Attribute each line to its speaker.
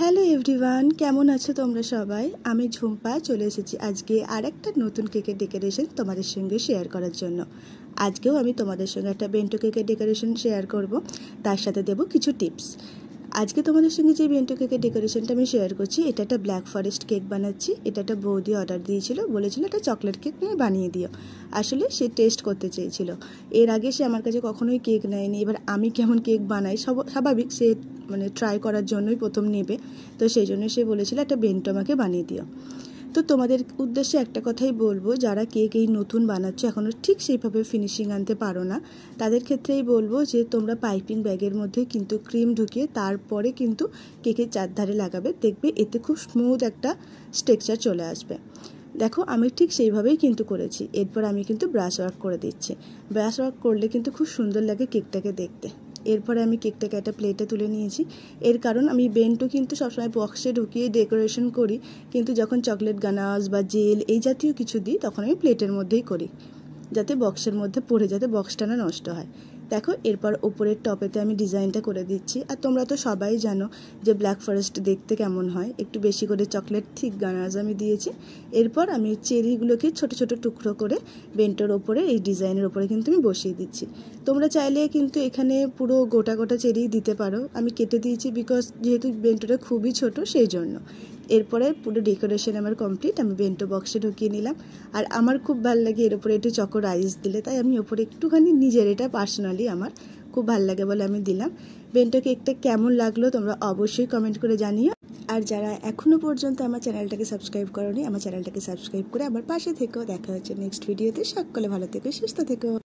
Speaker 1: hello everyone কেমন আছো তোমরা সবাই আমি ঝুম্পা চলে এসেছি আজকে আর একটা নতুন কেকের ডেকোরেশন তোমাদের সঙ্গে শেয়ার করার জন্য আজকেও আমি তোমাদের সঙ্গে একটা বেন্টো কেকের ডেকোরেশন শেয়ার করব তার সাথে দেব কিছু টিপস আজকে তোমাদের সঙ্গে যে বিয়েন্টো কেকের ডেকোরেশনটা আমি শেয়ার করছি এটা একটা ব্ল্যাক ফরেস্ট কেক বানাচ্ছি এটা একটা বৌদি অর্ডার দিয়েছিল বলেছিল একটা চকলেট কেক নিয়ে বানিয়ে দিও আসলে সে টেস্ট করতে চেয়েছিল এর আগে সে আমার কাছে কখনোই কেক নেয়নি এবার আমি কেমন কেক বানাই সব স্বাভাবিক সে মানে ট্রাই করার জন্যই প্রথম নেবে তো সেই জন্য সে বলেছিল একটা বেন্টো আমাকে বানিয়ে দিও তো তোমাদের উদ্দেশ্যে একটা কথাই বলবো যারা কেক এই নতুন বানাচ্ছ এখনও ঠিক সেইভাবে ফিনিশিং আনতে পারো না তাদের ক্ষেত্রেই বলবো যে তোমরা পাইপিং ব্যাগের মধ্যে কিন্তু ক্রিম ঢুকিয়ে তারপরে কিন্তু কেকের চারধারে লাগাবে দেখবে এতে খুব স্মুথ একটা স্ট্রেকচার চলে আসবে দেখো আমি ঠিক সেইভাবেই কিন্তু করেছি এরপর আমি কিন্তু ব্রাশ ওয়ার্ক করে দিচ্ছি ব্রাশ ওয়ার্ক করলে কিন্তু খুব সুন্দর লাগে কেকটাকে দেখতে এরপরে আমি কেকটাকে একটা প্লেটে তুলে নিয়েছি এর কারণ আমি বেনটু কিন্তু সবসময় বক্সে ঢুকিয়ে ডেকোরেশন করি কিন্তু যখন চকলেট গানাজ বা জেল এই জাতীয় কিছু দিই তখন আমি প্লেটের মধ্যেই করি যাতে বক্সের মধ্যে পড়ে যাতে বক্সটা না নষ্ট হয় দেখো এরপর ওপরের টপেতে আমি ডিজাইনটা করে দিচ্ছি আর তোমরা তো সবাই জানো যে ব্ল্যাক ফরেস্ট দেখতে কেমন হয় একটু বেশি করে চকলেট থিক গানার্স আমি দিয়েছি এরপর আমি চেরিগুলোকে ছোট ছোট টুকরো করে বেন্টোর ওপরে এই ডিজাইনের ওপরে কিন্তু আমি বসিয়ে দিচ্ছি তোমরা চাইলে কিন্তু এখানে পুরো গোটা গোটা চেরি দিতে পারো আমি কেটে দিয়েছি বিকজ যেহেতু বেন্টোটা খুবই ছোট সেই জন্য এরপরে পুরো ডেকোরেশন আমার কমপ্লিট আমি বেন্টো বক্সে ঢুকিয়ে নিলাম আর আমার খুব ভাল লাগে এর ওপরে একটু চকো রাইস দিলে তাই আমি ওপরে একটুখানি নিজের এটা পার্সোনালি আমার খুব ভাল লাগে বলে আমি দিলাম বেন্টো কেকটা কেমন লাগলো তোমরা অবশ্যই কমেন্ট করে জানিও আর যারা এখনও পর্যন্ত আমার চ্যানেলটাকে সাবস্ক্রাইব করো আমার চ্যানেলটাকে সাবস্ক্রাইব করে আমার পাশে থেকেও দেখা হচ্ছে নেক্সট ভিডিওতে সকলে ভালো থেকো সুস্থ থেকো